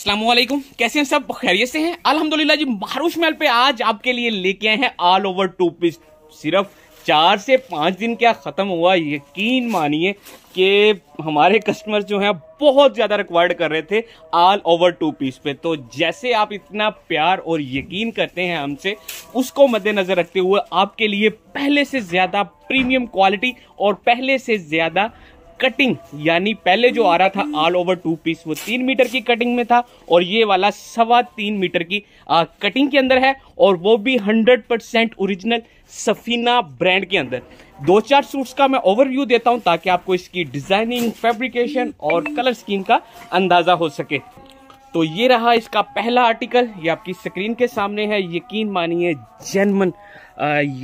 असलम कैसे हैं सब खैरियत से हैं अल्हम्दुलिल्लाह जी मारूश महल पे आज आपके लिए लेके आए हैं ऑल ओवर टू पीस सिर्फ चार से पाँच दिन क्या ख़त्म हुआ यकीन मानिए कि हमारे कस्टमर जो हैं बहुत ज़्यादा रिक्वायर्ड कर रहे थे ऑल ओवर टू पीस पे तो जैसे आप इतना प्यार और यकीन करते हैं हमसे उसको मद्देनज़र रखते हुए आपके लिए पहले से ज़्यादा प्रीमियम क्वालिटी और पहले से ज़्यादा कटिंग यानी पहले जो आ रहा था ऑल ओवर टू पीस वो तीन मीटर की कटिंग में था और ये वाला सवा तीन मीटर की आ, कटिंग के अंदर है और वो भी hundred percent original Safina brand के अंदर दो चार सूट्स का मैं ओवरव्यू देता हूं ताकि आपको इसकी डिजाइनिंग फैब्रिकेशन और कलर स्कीम का अंदाजा हो सके तो ये रहा इसका पहला आर्टिकल ये आपकी स्क्रीन के सामने है यकीन मानिए जनमन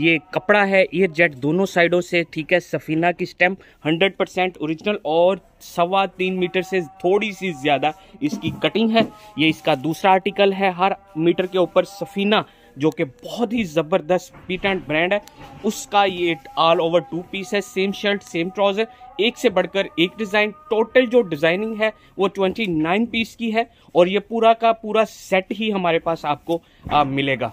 ये कपड़ा है एयर जेट दोनों साइडों से ठीक है सफीना की स्टैम्प 100 परसेंट औरिजिनल और सवा तीन मीटर से थोड़ी सी ज़्यादा इसकी कटिंग है ये इसका दूसरा आर्टिकल है हर मीटर के ऊपर सफीना जो कि बहुत ही ज़बरदस्त पीटेंट ब्रांड है उसका ये ऑल ओवर टू पीस है सेम शर्ट सेम ट्राउज़र एक से बढ़कर एक डिज़ाइन टोटल जो डिज़ाइनिंग है वो 29 पीस की है और ये पूरा का पूरा सेट ही हमारे पास आपको आ, मिलेगा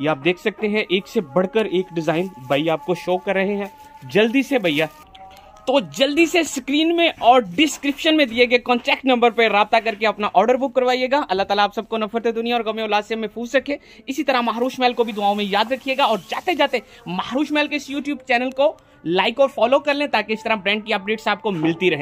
ये आप देख सकते हैं एक से बढ़कर एक डिज़ाइन भाई आपको शो कर रहे हैं जल्दी से भैया तो जल्दी से स्क्रीन में और डिस्क्रिप्शन में दिए गए कॉन्टैक्ट नंबर पर रबता करके अपना ऑर्डर बुक करवाइएगा अल्लाह ताला आप सबको नफरत दुनिया और गमे उल्लास में फूस रखे इसी तरह महारूष महल को भी दुआओं में याद रखिएगा और जाते जाते महारूष महल के इस यूट्यूब चैनल को लाइक और फॉलो कर लें ताकि इस तरह ब्रांड की अपडेट्स आपको मिलती रहे